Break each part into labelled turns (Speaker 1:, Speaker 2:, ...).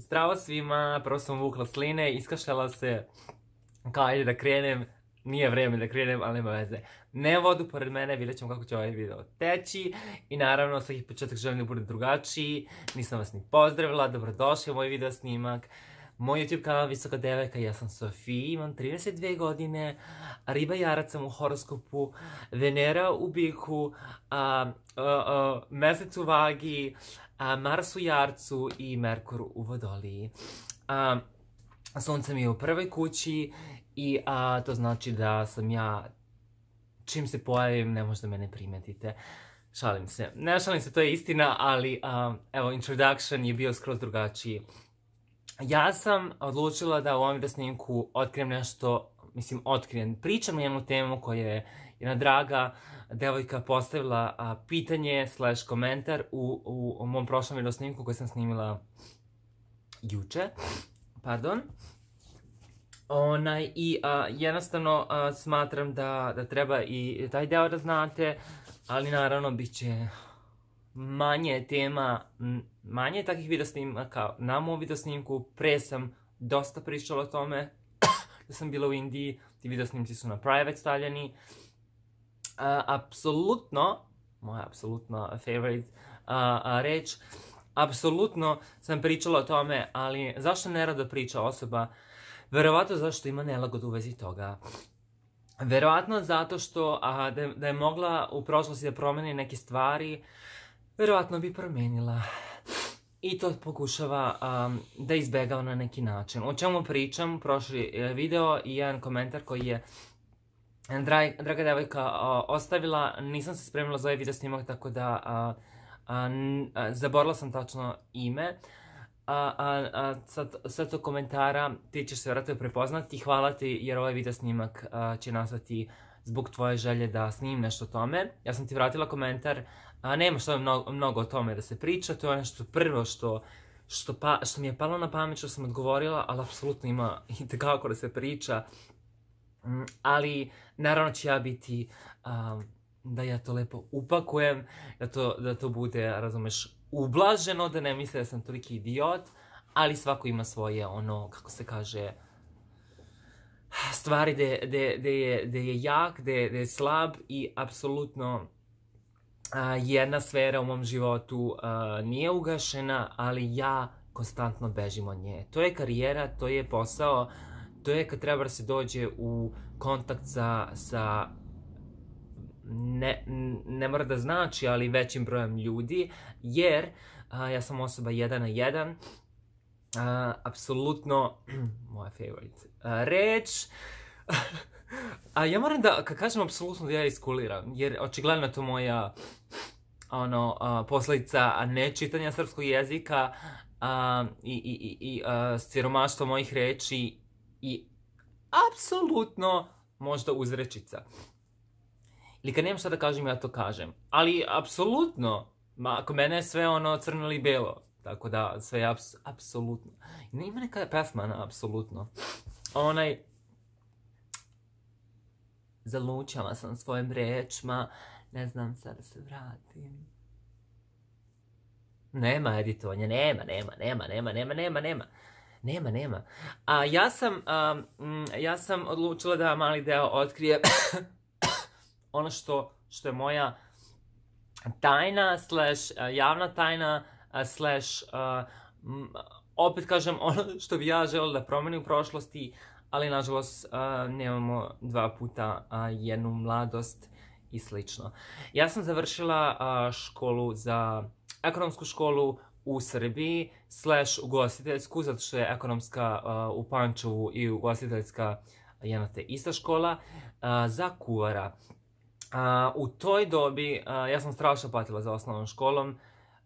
Speaker 1: Zdravo svima, prvo sam vukla sline, iskašljala se, kao ajde da krenem, nije vrijeme da krenem, ali nema veze. Ne vodu pored mene, vidjet ćemo kako će ovaj video teći. I naravno, svaki početak želim da bude drugačiji. Nisam vas ni pozdravila, dobrodošli u moj video snimak. Moj YouTube kanal Visoka Deveka, ja sam Sofija, imam 32 godine, riba jarac sam u horoskopu, Venera u biku, mesec u vagi, a Mars u Jarcu i Merkur u Vodoliji. A, sunce mi je u prvoj kući i a, to znači da sam ja, čim se pojavim, ne možda mene primetite. Šalim se. Ne šalim se, to je istina, ali evo, introduction je bio skroz drugačiji. Ja sam odlučila da u ovom snimku otkrijem nešto, mislim otkrijem, pričam jednu temu koja je jedna draga devojka postavila pitanje slash komentar u, mom prošlom videosnimku koji sam snimila juče, pardon. i jednostavno smatram da, treba i taj deo da znate, ali naravno bit će manje tema, manje takvih videosnimaka na video snimku. pre sam dosta pričala o tome da sam bila u Indiji, ti videosnimci su na private stavljeni, Eh, apsolutno, moja apsolutno favorite eh, eh, reč, apsolutno sam pričala o tome, ali zašto nerado priča osoba? Verovatno zašto ima nelagod u vezi toga. Verovatno zato što a, da, je, mogla u prošlosti da promeni neke stvari, verovatno bi promenila. I to pokušava da izbegao na neki način. O čemu pričam, prošli video i jedan komentar koji je draga devojka ostavila, nisam se spremila za ovaj video snimak, tako da zaborila sam tačno ime. A, sad, to komentara, ti ćeš se vjerojatno prepoznati, hvala ti jer ovaj video snimak će nastati zbog tvoje želje da snim nešto o tome. Ja sam ti vratila komentar, a, nema što mnogo, mnogo o tome da se priča, to je nešto prvo što, što, pa, što mi je palo na pamet, što sam odgovorila, ali apsolutno ima i da se priča. Mm, ali naravno će ja biti um, da ja to lepo upakujem, da to, bude, razumeš, ublaženo, da ne misle da sam toliki idiot, ali svako ima svoje ono, kako se kaže, stvari gdje je, jak, gdje je slab i apsolutno jedna sfera u mom životu nije ugašena, ali ja konstantno bežim od nje. To je karijera, to je posao, to je kad treba da se dođe u kontakt sa, sa ne, ne mora da znači, ali većim brojem ljudi, jer ja sam osoba jedan na jedan, apsolutno, moja favorite a, reč, a ja moram da, kad kažem apsolutno da ja iskuliram, jer očigledno je to moja ono, a, posljedica nečitanja srpskog jezika i, i, i mojih reči i apsolutno možda uzrečica. Ili kad nemam šta da kažem, ja to kažem. Ali apsolutno, ako mene je sve ono crno ili Tako da, sve je apsolutno. Ima neka pesma apsolutno. Onaj... Zalučala sam svojim rečima, ne znam sad da se vratim. Nema editovanja, nema, nema, nema, nema, nema, nema, nema. Nema, nema. A ja sam, ja sam odlučila da mali deo otkrije ono što, što je moja tajna, slash javna tajna, slash, opet kažem, ono što bi ja želila da promeni u prošlosti, ali nažalost nemamo dva puta jednu mladost i slično. Ja sam završila školu za ekonomsku školu u Srbiji, slash ugostiteljsku, zato što je ekonomska uh, u Pančevu i ugostiteljska jedna te ista škola, uh, za kuvara. Uh, u toj dobi ja sam strašno patila za osnovnom školom,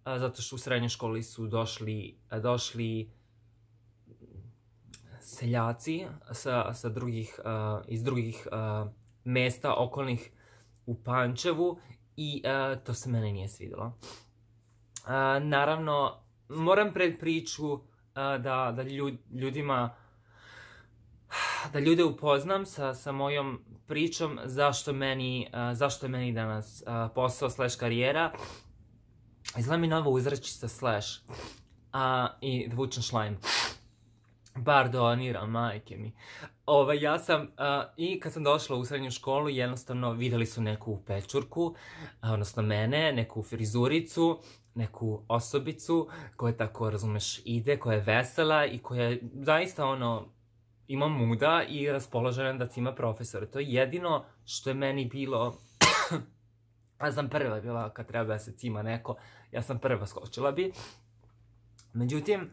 Speaker 1: zato što u srednjoj školi su došli, seljaci sa, drugih, iz drugih mesta okolnih u Pančevu i to se mene nije svidjelo naravno, moram pred priču da, ljudima da ljude upoznam sa, mojom pričom zašto, meni, je meni danas posao slash karijera. Izgleda mi uzreći sa slash a, i da vučem šlajm. Bar donira majke mi. Ova, ja sam, i kad sam došla u srednju školu, jednostavno vidjeli su neku pečurku, odnosno mene, neku frizuricu, neku osobicu koja tako, razumeš, ide, koja je vesela i koja je zaista ono, ima muda i raspoložena da ti ima profesora. To je jedino što je meni bilo, ja sam prva bila kad treba da se cima neko, ja sam prva skočila bi. Međutim,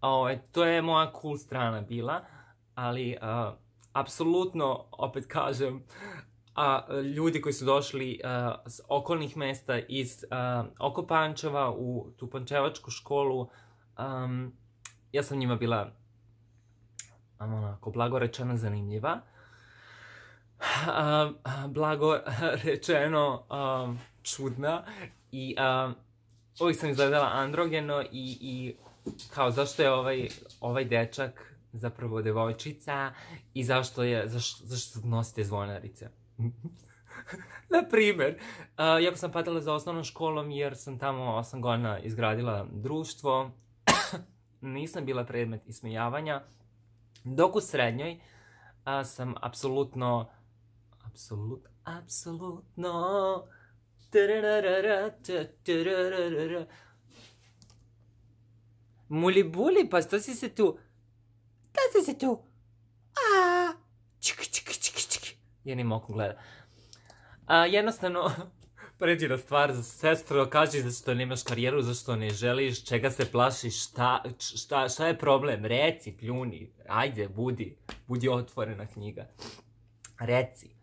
Speaker 1: ovaj, to je moja cool strana bila, ali apsolutno, opet kažem, a e, ljudi koji su došli e, s okolnih mesta iz e, oko Pančeva u tu Pančevačku školu, ja sam njima bila um, onako blago rečeno zanimljiva. blago rečeno čudna i uvijek sam izgledala androgeno i, kao zašto je ovaj, ovaj, dečak zapravo devojčica i zašto je, zašto nosite zvonarice. na primjer, ja uh, jako sam patila za osnovnom školom jer sam tamo osam godina izgradila društvo. Nisam bila predmet ismijavanja. Dok u srednjoj uh, sam apsolutno... Apsolut, apsolutno... Muli buli, pa što si se tu? Da si se tu? A, jednim ni gleda. A, jednostavno, pređi na stvar za sestro, kaži zašto nemaš karijeru, zašto ne želiš, čega se plašiš, šta, šta, šta je problem, reci, pljuni, ajde, budi, budi otvorena knjiga. Reci.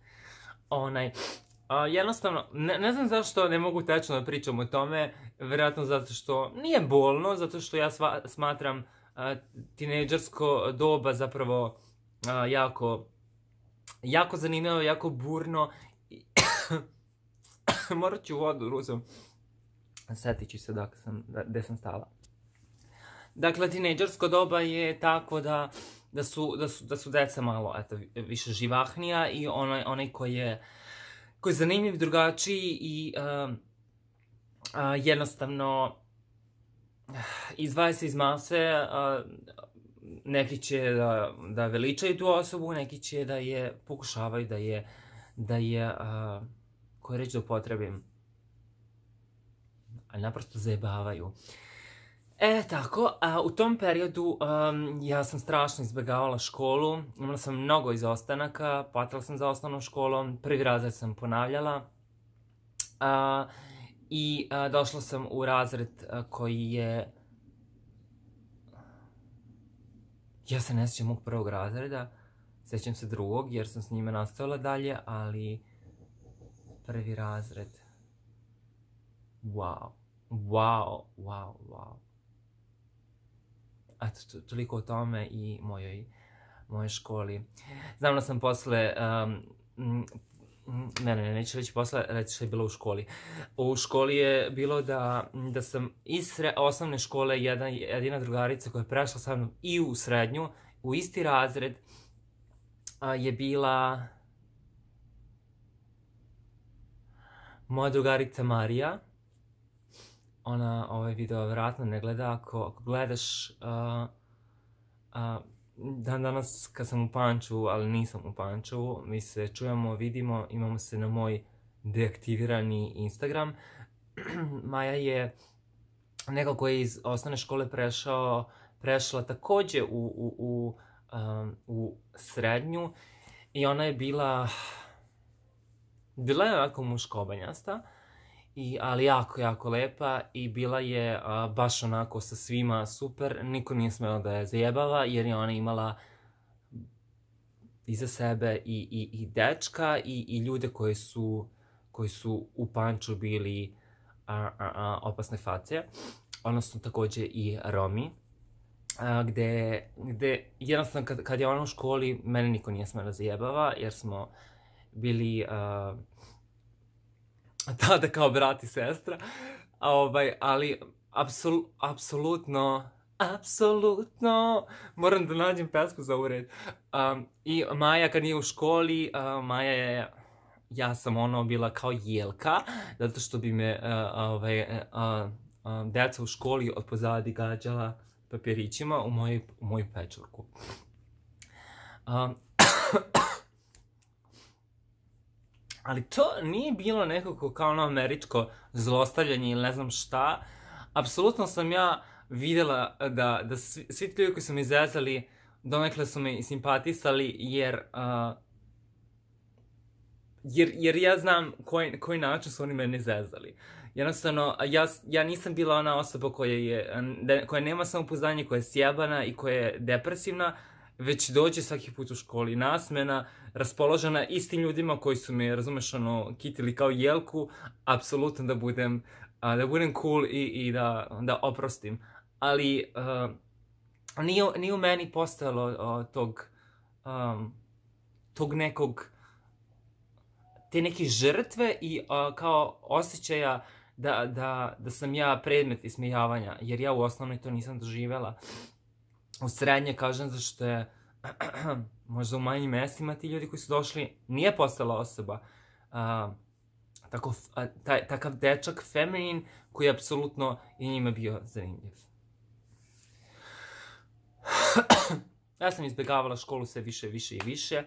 Speaker 1: Onaj, a, jednostavno, ne, znam zašto ne mogu tečno da pričam o tome, vjerojatno zato što nije bolno, zato što ja smatram a, doba zapravo jako jako zanimljivo, jako burno. Morat ću vodu ruzom. Setit ću se da sam, da, sam stala. Dakle, tineđarsko doba je tako da, da, su, da, deca malo eto, više živahnija i ono, onaj, koji je, zanimljiv, drugačiji i e, e, jednostavno uh, se iz mase, neki će da, da veličaju tu osobu, neki će da je pokušavaju da je, da je, koje reći da upotrebim, ali naprosto zajebavaju. E, tako, a u tom periodu ja sam strašno izbjegavala školu, imala sam mnogo izostanaka, patila sam za osnovnom školom, prvi razred sam ponavljala i došla sam u razred koji je ja se ne sjećam mog prvog razreda, sjećam se drugog jer sam s njima nastavila dalje, ali prvi razred. Wow, wow, wow, wow. Eto, toliko o tome i mojoj, mojoj školi. Znam da sam posle um, ne, ne, neću reći posla, reći što je bilo u školi. U školi je bilo da, da sam iz osnovne škole jedna jedina drugarica koja je prešla sa mnom i u srednju, u isti razred, je bila moja drugarica Marija. Ona ovaj video vjerojatno ne gleda, ako, gledaš, a, dan danas kad sam u Pančevu, ali nisam u Pančevu, mi se čujemo, vidimo, imamo se na moj deaktivirani Instagram. Maja je nekako koji je iz osnovne škole prešao, prešla također u, um, u srednju i ona je bila, bila je onako muškobanjasta, ali jako, jako lepa i bila je baš onako sa svima super. Niko nije smjela da je zajebava jer je ona imala iza sebe i, i, dečka i, i ljude koji su, u panču bili a, a, opasne face. Odnosno također i Romi. Gde, jednostavno kad, je ona u školi mene niko nije da zajebava jer smo bili tada kao brat i sestra. ovaj, ali, apsolutno, apsolutno, moram da nađem pesku za ured. I Maja kad nije u školi, Maja je ja sam ono bila kao jelka, zato što bi me ovaj, deca u školi od pozadi gađala papirićima u, moj, moju pečurku. Um, ali to nije bilo nekako kao ono američko zlostavljanje ili ne znam šta. Apsolutno sam ja vidjela da, da svi, svi ljudi koji su mi zezali donekle su me simpatisali jer, jer, ja znam koji, koji način su oni meni zezali. Jednostavno, ja, ja nisam bila ona osoba koja, je, koja nema samopouzdanje, koja je sjebana i koja je depresivna, već dođe svaki put u školi nasmena, raspoložena istim ljudima koji su me, razumeš, ono, kitili kao jelku, apsolutno da budem, da budem cool i, da, oprostim. Ali nije, u meni postojalo tog, tog nekog, te neke žrtve i kao osjećaja da, da sam ja predmet ismijavanja, jer ja u osnovnoj to nisam doživjela. U srednje kažem zašto je možda u manjim mestima, ti ljudi koji su došli, nije postala osoba. taj, takav dečak, feminin, koji je apsolutno i njima bio zanimljiv. ja sam izbjegavala školu sve više, više i više,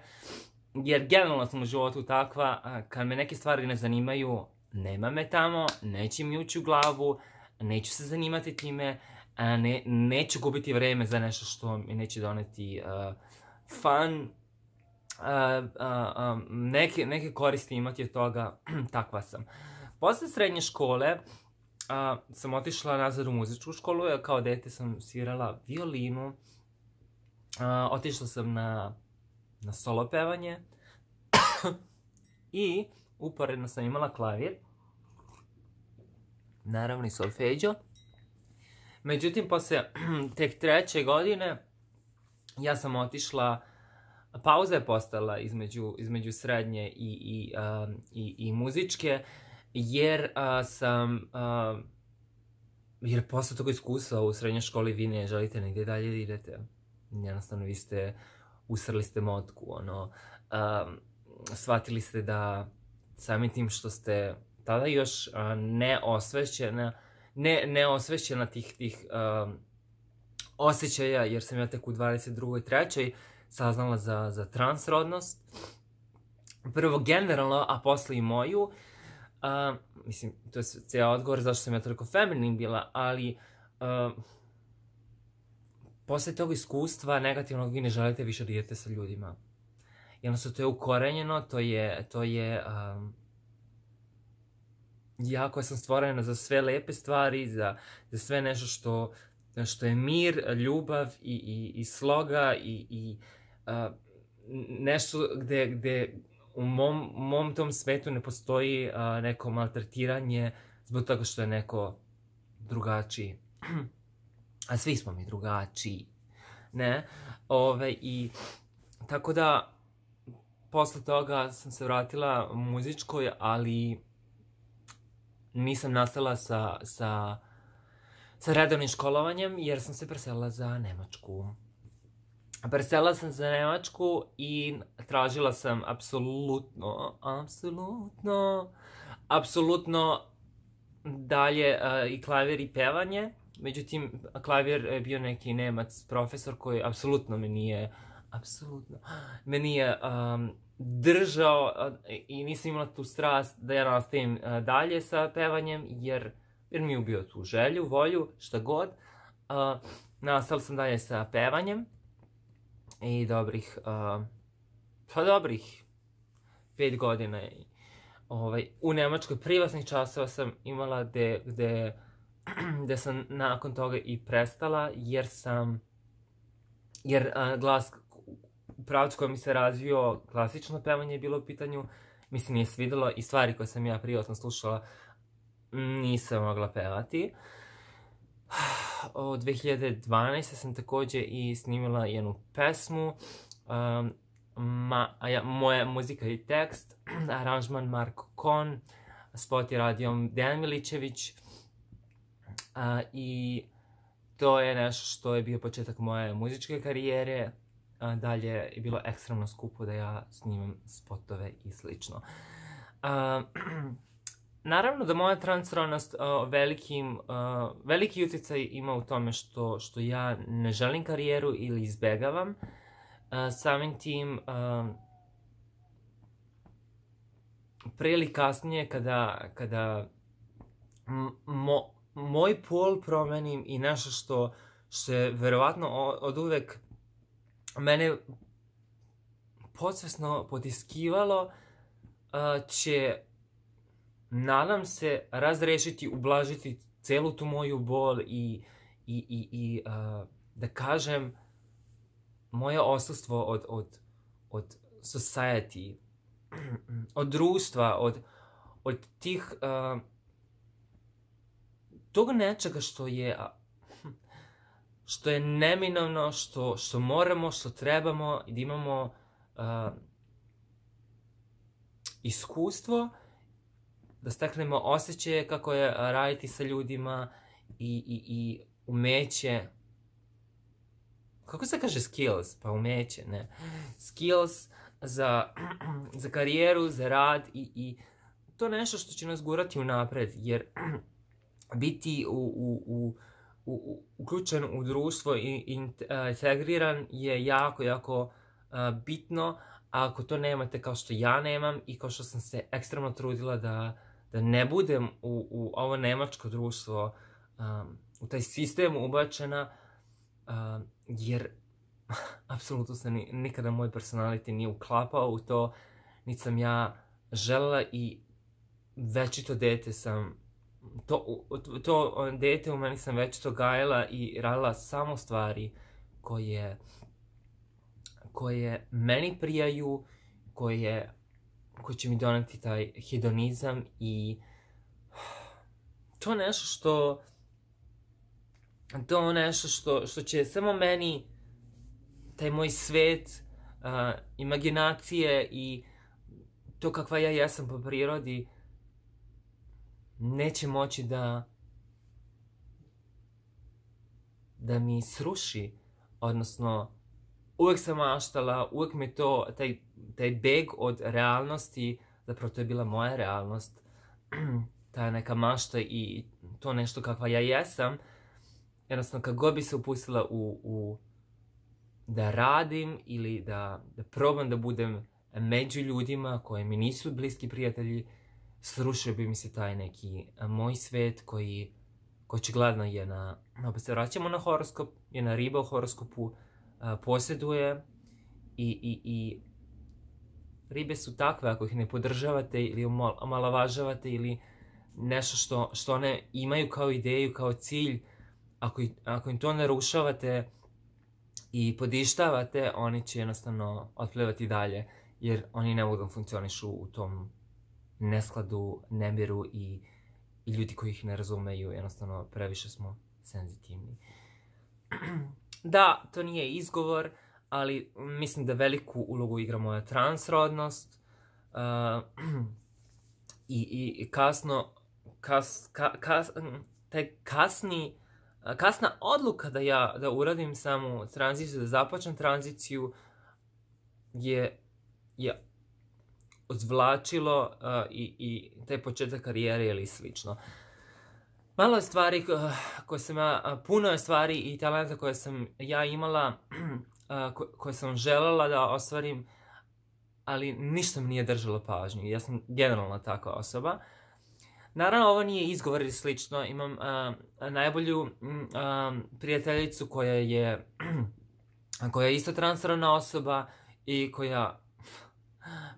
Speaker 1: jer generalno sam u životu takva, kad me neke stvari ne zanimaju, nema me tamo, neće mi ući u glavu, neću se zanimati time, neću gubiti vreme za nešto što mi neće doneti fun, uh, uh, um, neke, koristi imati od toga, takva sam. Posle srednje škole uh, sam otišla nazad u muzičku školu, jer kao dete sam svirala violinu, otišla sam na, na solo pevanje i uporedno sam imala klavir, naravno i solfeđo. Međutim, posle tek treće godine ja sam otišla, pauza je postala između, između srednje i, i, um, i, muzičke, jer uh, sam, um, jer posle toga iskustva u srednjoj školi vi ne želite negdje dalje idete. Jednostavno vi ste, usrli ste motku, ono, um, shvatili ste da samim tim što ste tada još uh, neosvećena ne, neosvećena tih, tih osjećaja, jer sam ja tek u 22.3. saznala za, transrodnost. Prvo generalno, a posle i moju. mislim, to je cijel odgovor zašto sam ja toliko feminin bila, ali uh, posle tog iskustva negativnog vi ne želite više da idete sa ljudima. Jednostavno, to je ukorenjeno, to je, to je jako sam stvorena za sve lepe stvari, za, za sve nešto što, što je mir, ljubav i, i, i sloga i, i nešto gde, u mom, mom tom svetu ne postoji neko maltretiranje zbog toga što je neko drugačiji. A svi smo mi drugačiji. Ne? Ove, i, tako da, posle toga sam se vratila muzičkoj, ali nisam nastala sa, sa sa redovnim školovanjem jer sam se presela za Nemačku. Preselila sam za Nemačku i tražila sam apsolutno, apsolutno, apsolutno dalje eh, i klavir i pevanje. Međutim, klavir je bio neki Nemac profesor koji apsolutno me nije, apsolutno, me nije ehm, držao eh, i nisam imala tu strast da ja nastavim eh, dalje sa pevanjem jer jer mi je ubio tu želju, volju, šta god. nastala sam dalje sa pevanjem i dobrih, pa dobrih pet godina i ovaj, u Nemačkoj privatnih časova sam imala gde, sam nakon toga i prestala jer sam jer glas pravcu koji mi se razvio klasično pevanje je bilo u pitanju mi se nije svidjelo i stvari koje sam ja privatno slušala nisam mogla pevati. Od 2012. sam također i snimila jednu pesmu, moja muzika i tekst, aranžman Marko Kon, spot je radio Dejan Miličević i to je nešto što je bio početak moje muzičke karijere, dalje je bilo ekstremno skupo da ja snimam spotove i slično. Naravno da moja transrodnost veliki utjecaj ima u tome što, što ja ne želim karijeru ili izbjegavam. E, samim tim, e, prije ili kasnije kada, kada moj pol promenim i nešto što, se je verovatno od uvek mene podsvesno potiskivalo, e, će nadam se razrešiti, ublažiti celu tu moju bol i, da kažem moje osustvo od, od, od society, od društva, od, tih... tog nečega što je što je neminovno, što, moramo, što trebamo, da imamo iskustvo da steknemo osjećaje kako je raditi sa ljudima i, i, i umeće kako se kaže skills? Pa umeće, ne. Skills za, za karijeru, za rad i, i to nešto što će nas gurati u napred, jer biti u, u, u, u uključen u društvo i integriran je jako, jako bitno, a ako to nemate kao što ja nemam i kao što sam se ekstremno trudila da da ne budem u, u ovo nemačko društvo, um, u taj sistem ubačena, um, jer apsolutno se nikada moj personaliti nije uklapao u to, niti sam ja želela i većito dete sam, to, to ono, dete u meni sam to gajala i radila samo stvari koje, koje meni prijaju, koje koji će mi doneti taj hedonizam i to nešto što to nešto što, što će samo meni taj moj svet uh, imaginacije i to kakva ja jesam po prirodi neće moći da da mi sruši odnosno uvijek sam maštala, uvijek mi to, taj, taj beg od realnosti, zapravo to je bila moja realnost, ta neka mašta i to nešto kakva ja jesam, jednostavno kad god bi se upustila u, u da radim ili da, da probam da budem među ljudima koji mi nisu bliski prijatelji, srušio bi mi se taj neki moj svet koji, koji gladna je na, opet se vraćamo na horoskop, je na riba u horoskopu, posjeduje i, ribe su takve ako ih ne podržavate ili omalovažavate ili nešto što, što one imaju kao ideju, kao cilj, ako, im to narušavate i podištavate, oni će jednostavno otplivati dalje, jer oni ne mogu funkcionišu u tom neskladu, nemiru i, i ljudi koji ih ne razumeju, jednostavno previše smo senzitivni. Da, to nije izgovor, ali mislim da veliku ulogu igra moja transrodnost eh, i, kasno, kasni, kasna odluka da ja da uradim samu tranziciju, da započnem tranziciju je, je odvlačilo eh, i, i taj početak karijere ili slično. Malo je stvari eh, koje sam ja, eh, puno je stvari i talenta koje sam ja imala, eh, koje sam željela da ostvarim, ali ništa mi nije držalo pažnju. Ja sam generalno takva osoba. Naravno, ovo nije izgovor ili slično. Imam najbolju mm, prijateljicu koja je, koja je isto transferna osoba i koja,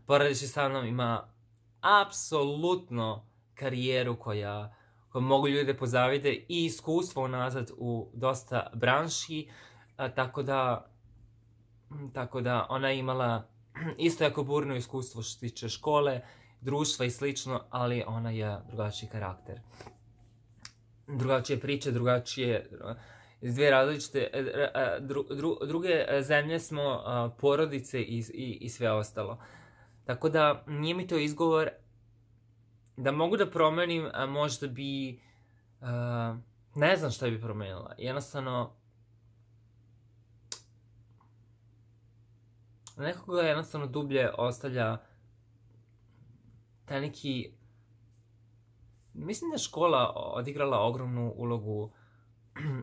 Speaker 1: poradiši sa mnom, ima apsolutno karijeru koja koje mogu ljude pozavide i iskustvo unazad u dosta branši, tako da tako da ona je imala isto jako burno iskustvo što se tiče škole, društva i slično, ali ona je drugačiji karakter. Drugačije priče, drugačije iz e, dvije različite e, e, druge zemlje smo porodice i, i sve ostalo. Tako da nije mi to izgovor, da mogu da promenim, a možda bi, ne znam šta bi promenila, jednostavno, nekoga jednostavno dublje ostavlja taj neki, mislim da je škola odigrala ogromnu ulogu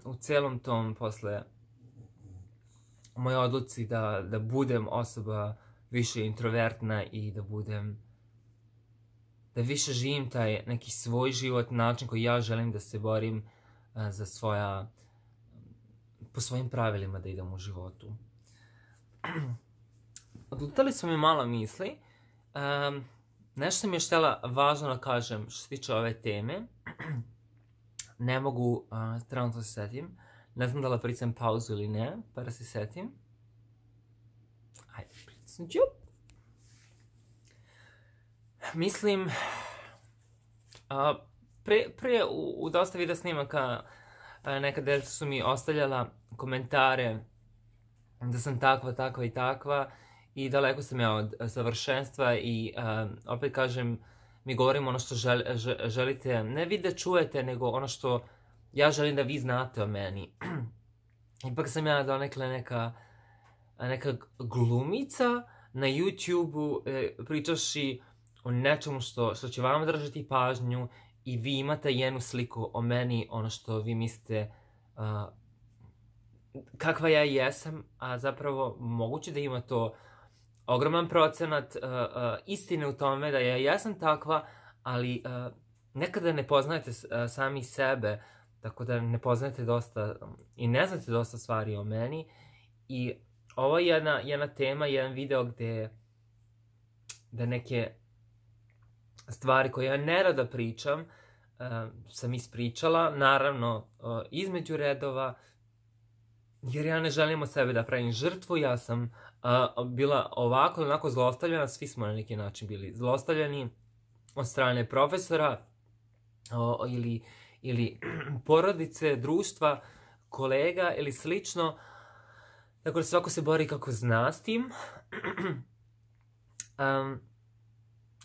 Speaker 1: u celom tom posle moje odluci da, da budem osoba više introvertna i da budem da više živim taj neki svoj život, način koji ja želim da se borim e, za svoja, po svojim pravilima da idem u životu. Odlutali su mi malo misli. E, nešto mi je štela važno da kažem što se tiče ove teme. ne mogu uh, trenutno se setim. Ne znam da li pricam pauzu ili ne, pa da se setim. Ajde, pricam Mislim, prije pre, u, dosta videa snimaka neka djeca su mi ostavljala komentare da sam takva, takva i takva i daleko sam ja od savršenstva i opet kažem, mi govorimo ono što želite, ne vi da čujete, nego ono što ja želim da vi znate o meni. Ipak sam ja donekla neka, neka glumica na YouTube-u, e, o nečemu što, što će vama držati pažnju i vi imate jednu sliku o meni, ono što vi mislite kakva ja jesam, a zapravo moguće da ima to ogroman procenat istine u tome da ja jesam takva, ali nekada ne poznajete sami sebe, tako da ne poznajete dosta i ne znate dosta stvari o meni i ovo je jedna, tema, jedan video gdje da neke stvari koje ja nerada pričam, eh, sam ispričala, naravno eh, između redova, jer ja ne želim o sebe da pravim žrtvu, ja sam eh, bila ovako onako zlostavljena, svi smo na neki način bili zlostavljeni od strane profesora ili, ili porodice, društva, kolega ili slično. Dakle, svako se bori kako zna s tim.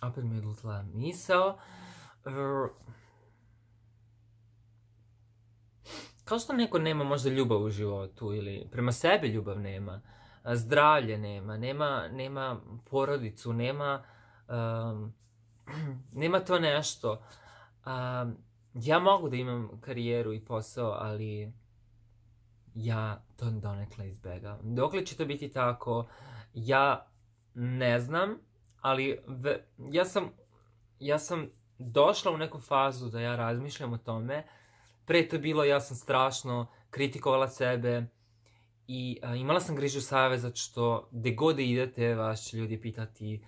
Speaker 1: a permedula misao. Er, kao što neko nema možda ljubav u životu ili prema sebi ljubav nema, zdravlje nema, nema, nema porodicu, nema, to nešto. ja mogu da imam karijeru i posao, ali ja to donekle izbjegavam Dokle će to biti tako, ja ne znam ali ja sam, ja sam došla u neku fazu da ja razmišljam o tome. Pre to je bilo, ja sam strašno kritikovala sebe i imala sam grižu saveza što gdje god idete vas će ljudi pitati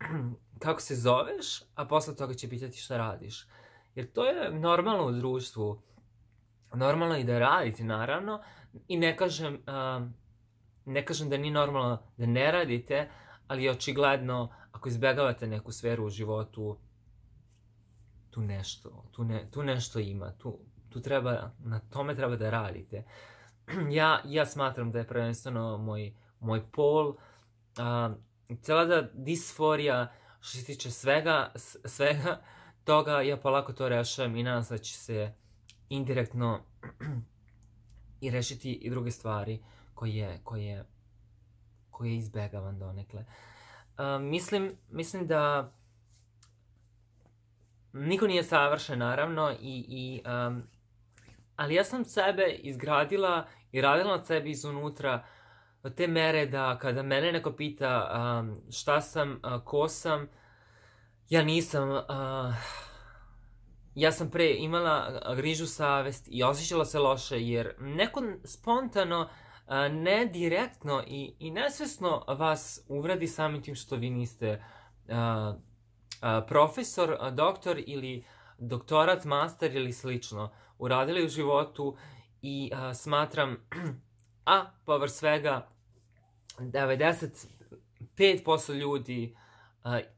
Speaker 1: kako se zoveš, a posle toga će pitati šta radiš. Jer to je normalno u društvu. Normalno i da radite, naravno. I ne kažem, ne kažem da nije normalno da ne radite, ali očigledno ako izbjegavate neku sferu u životu, tu nešto, tu, ne, tu nešto ima, tu, tu treba, na tome treba da radite. Ja, ja smatram da je prvenstveno moj, moj pol, a, cijela ta disforija što se tiče svega, svega toga, ja polako to rešavam i nadam se da će se indirektno i rešiti i druge stvari koje, koje, je donekle mislim, mislim da niko nije savršen naravno i, i ali ja sam sebe izgradila i radila na sebi izunutra od te mere da kada mene neko pita šta sam, uh, ko sam, ja nisam, ja sam pre imala grižu savest i osjećala se loše jer neko spontano ne direktno i, i vas uvredi samim tim što vi niste profesor, doktor ili doktorat, master ili slično uradili u životu i smatram, a povr svega 95% ljudi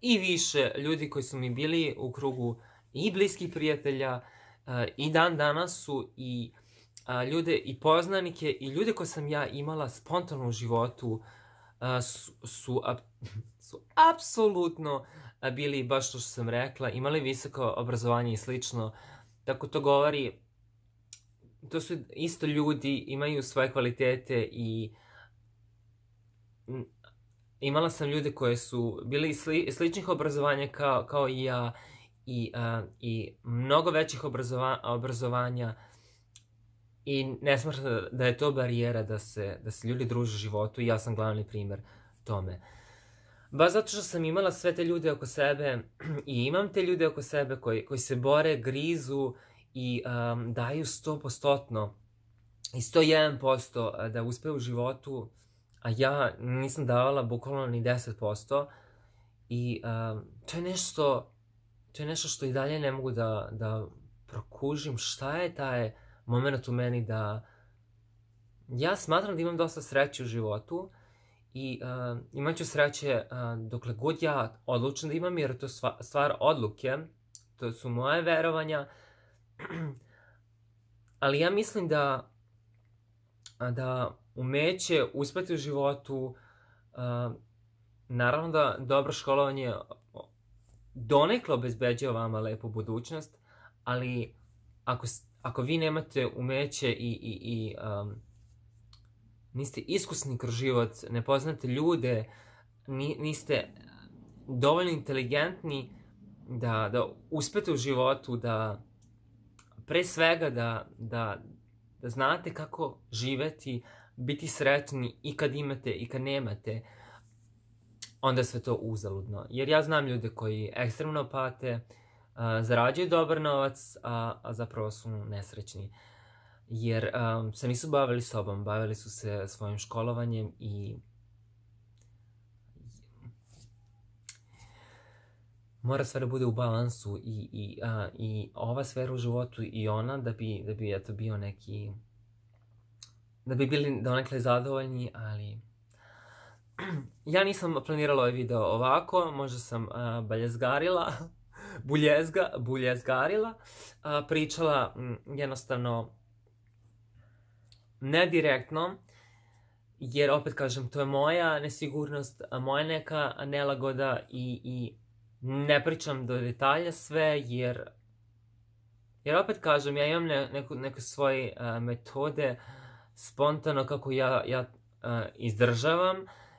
Speaker 1: i više ljudi koji su mi bili u krugu i bliskih prijatelja i dan danas su i ljude i poznanike i ljude koje sam ja imala spontano u životu su, apsolutno bili baš to što sam rekla, imali visoko obrazovanje i slično. Tako to govori, to su isto ljudi, imaju svoje kvalitete i imala sam ljude koje su bili sličnih obrazovanja kao, i ja i, mnogo većih obrazovanja i ne smatram da je to barijera da se, da se ljudi druže životu i ja sam glavni primjer tome. Baš zato što sam imala sve te ljude oko sebe i imam te ljude oko sebe koji, koji se bore, grizu i um, daju 100% i posto da uspe u životu, a ja nisam davala bukvalno ni deset posto i um, to je nešto to je nešto što i dalje ne mogu da, da prokužim šta je taj moment u meni da ja smatram da imam dosta sreće u životu i e, imat ću sreće e, dokle god ja odlučim da imam, jer to stvar odluke, to su moje verovanja, ali ja mislim da da umeće uspjeti u životu, e, naravno da dobro školovanje donekle obezbeđuje vama lepu budućnost, ali ako ako vi nemate umeće i, i, i um, niste iskusni kroz život, ne poznate ljude, niste dovoljno inteligentni da, da uspete u životu, da pre svega da, da, da znate kako živeti, biti sretni i kad imate i kad nemate, onda sve to uzaludno. Jer ja znam ljude koji ekstremno pate, zarađuju dobar novac, a, zapravo su nesrećni. Jer se nisu bavili sobom, bavili su se svojim školovanjem i... Mora sve da bude u balansu i, ova sfera u životu i ona da bi, da bi eto, bio neki... Da bi bili donekle zadovoljni, ali ja nisam planirala ovaj video ovako, možda sam balje baljezgarila, buljezga, buljezgarila, pričala jednostavno nedirektno, jer opet kažem, to je moja nesigurnost, moja neka nelagoda i, ne pričam do detalja sve, jer jer opet kažem, ja imam neke svoje metode spontano kako ja, ja izdržavam,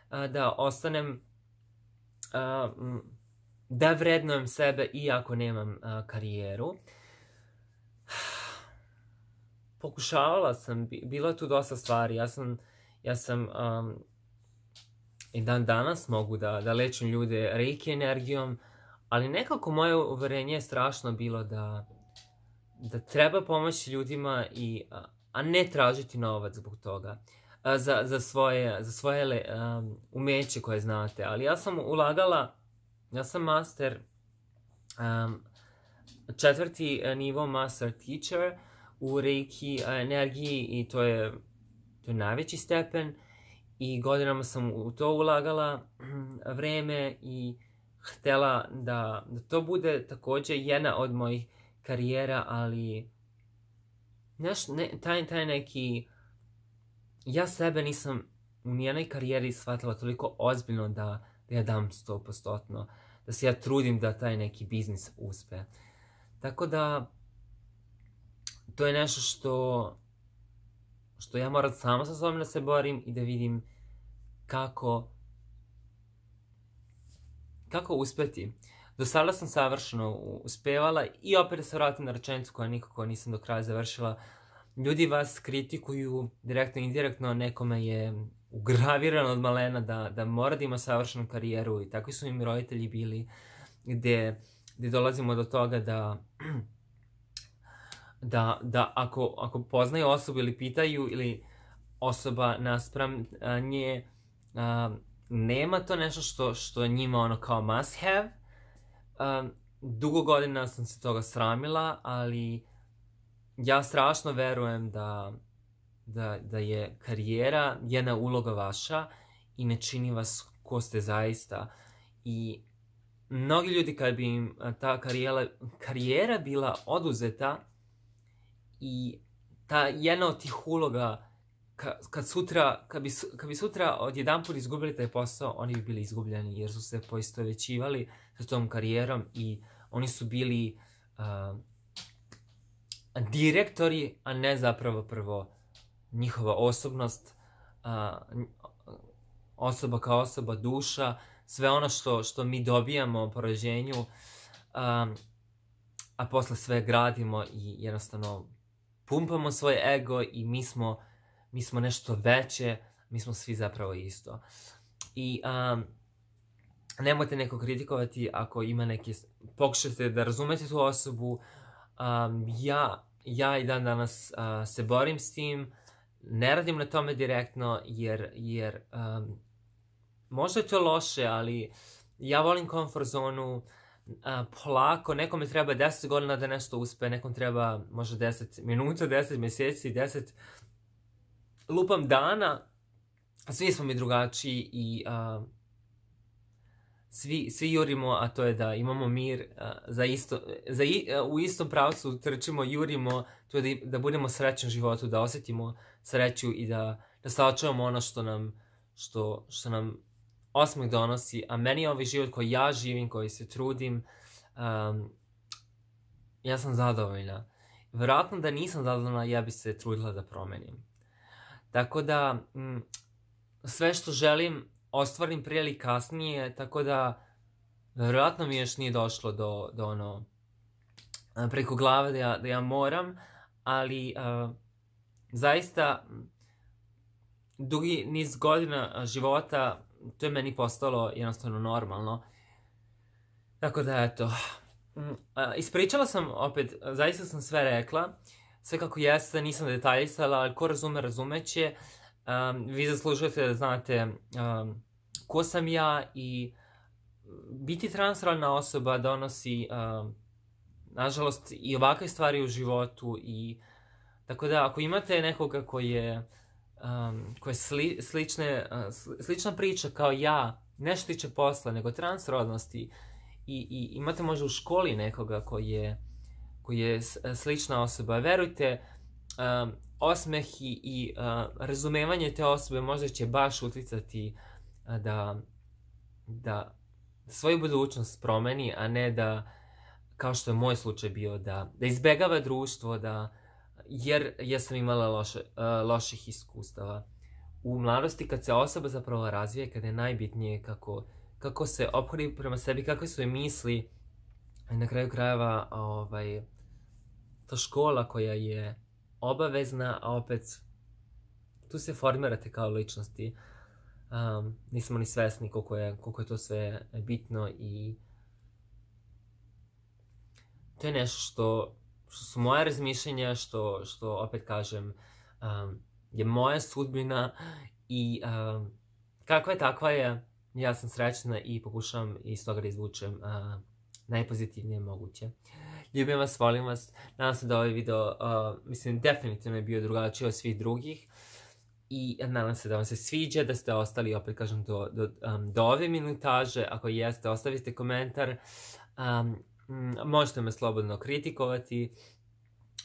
Speaker 1: da ostanem da vrednujem sebe iako nemam karijeru. Pokušavala sam, bilo je tu dosta stvari. Ja sam, ja sam i dan danas mogu da, da lečim ljude reiki energijom, ali nekako moje uverenje je strašno bilo da, da treba pomoći ljudima i, a ne tražiti novac zbog toga. Za, svoje, umeće koje znate, ali ja sam ulagala ja sam master, četvrti e, nivo master teacher u reiki e, energiji i to je, to najveći stepen i godinama sam u to ulagala vreme i htjela da, to bude također jedna od mojih karijera, ali taj, neki ja sebe nisam u njenoj karijeri shvatila toliko ozbiljno da da ja dam postotno, da se ja trudim da taj neki biznis uspe. Tako da, to je nešto što, što ja moram samo sa sobom da se borim i da vidim kako, kako uspeti. Do sada sam savršeno uspevala i opet da se vratim na rečenicu koja nikako nisam do kraja završila. Ljudi vas kritikuju direktno i indirektno, nekome je ugraviran od malena da, da mora da ima savršenu karijeru i takvi su im roditelji bili gdje, gdje dolazimo do toga da da, da ako, ako poznaju osobu ili pitaju ili osoba naspram nje nema to nešto što, što njima ono kao must have a, dugo godina sam se toga sramila ali ja strašno verujem da da, da je karijera jedna uloga vaša i ne čini vas ko ste zaista. I mnogi ljudi kad bi im ta karijera, karijera bila oduzeta i ta jedna od tih uloga kad, sutra, kad, bi, kad bi sutra odjedan put izgubili taj posao, oni bi bili izgubljeni jer su se poistovećivali sa tom karijerom i oni su bili direktori, a ne zapravo prvo njihova osobnost, osoba kao osoba, duša, sve ono što, što mi dobijamo po rođenju, a posle sve gradimo i jednostavno pumpamo svoj ego i mi smo, nešto veće, mi smo svi zapravo isto. I nemojte neko kritikovati ako ima neki... Pokušajte da razumete tu osobu. ja, ja i dan danas se borim s tim ne radim na tome direktno jer, jer um, možda je to loše, ali ja volim comfort zonu, uh, polako, nekome treba 10 godina da nešto uspe, nekom treba možda 10 minuta, 10 mjeseci, 10 lupam dana, svi smo mi drugačiji i svi, jurimo, a to je da imamo mir, za isto, za u istom pravcu trčimo, jurimo, to je da, budemo srećni u životu, da osjetimo sreću i da, da sačuvamo ono što nam, što, što nam osmih donosi, a meni je ovaj život koji ja živim, koji se trudim, ja sam zadovoljna. Vjerojatno da nisam zadovoljna, ja bi se trudila da promenim. Tako da, mm, sve što želim ostvarim prije ili kasnije, tako da vjerojatno mi još nije došlo do, do ono preko glave da ja, da ja moram, ali zaista dugi niz godina života to je meni postalo jednostavno normalno. Tako da eto, mm, ispričala sam opet, zaista sam sve rekla, sve kako jeste, nisam detaljisala, ali ko razume razumeće vi zaslužujete da znate ko sam ja i biti transrodna osoba donosi, nažalost, i ovakve stvari u životu i tako da ako imate nekoga koji je slične, slična priča kao ja, ne što tiče posla, nego transrodnosti i, imate možda u školi nekoga je, koji je slična osoba, verujte, osmeh i, uh, razumevanje te osobe možda će baš utjecati da, da svoju budućnost promeni, a ne da, kao što je moj slučaj bio, da, da izbegava društvo, da, jer ja imala loše, loših iskustava. U mladosti kad se osoba zapravo razvije, kada je najbitnije kako, kako se ophodi prema sebi, kakve su je misli, na kraju krajeva ovaj, ta škola koja je obavezna, a opet tu se formirate kao ličnosti. nismo ni svesni koliko je, to sve bitno i to je nešto što, što su moje razmišljenja, što, što opet kažem, je moja sudbina i kakva je takva je, ja sam srećna i pokušavam iz toga da izvučem najpozitivnije moguće. Ljubim vas, volim vas. Nadam se da ovaj video, mislim, definitivno je bio drugačiji od svih drugih. I nadam se da vam se sviđa, da ste ostali, opet kažem, do, do, ove minutaže. Ako jeste, ostavite komentar. možete me slobodno kritikovati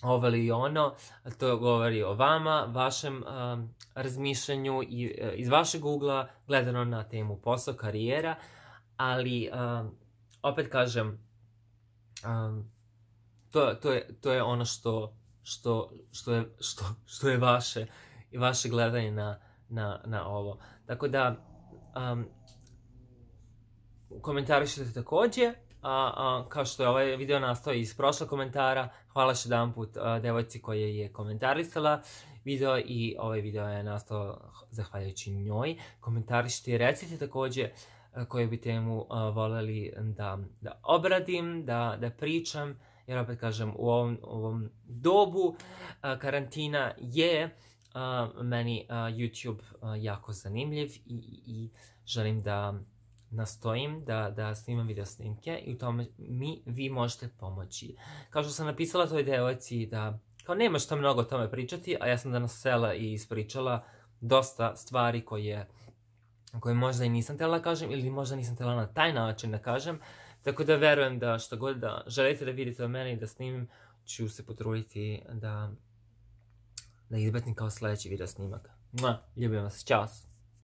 Speaker 1: ovo i ono, to govori o vama, vašem razmišljanju i e, iz vašeg ugla gledano na temu posao, karijera, ali opet kažem, to, to, je, to je ono što, što, što, je, što, što je vaše i vaše gledanje na, na, na ovo. Tako da, um, komentarišite također, a, a, kao što je ovaj video nastao iz prošlog komentara, hvala što jedan put devojci koja je komentarisala video i ovaj video je nastao zahvaljujući njoj. Komentarišite i recite također koju bi temu voljeli da, da obradim, da, da pričam jer opet kažem u ovom, ovom dobu karantina je meni YouTube jako zanimljiv i, i, želim da nastojim da, da snimam video snimke i u tome mi, vi možete pomoći. Kao što sam napisala toj devojci da kao nema što mnogo o tome pričati, a ja sam danas sela i ispričala dosta stvari koje, koje možda i nisam tela kažem ili možda nisam tela na taj način da kažem, tako da verujem da što god da želite da vidite o mene i da snimim, ću se potruditi da, da izbacim kao sljedeći video snimak. ljubim vas, čas!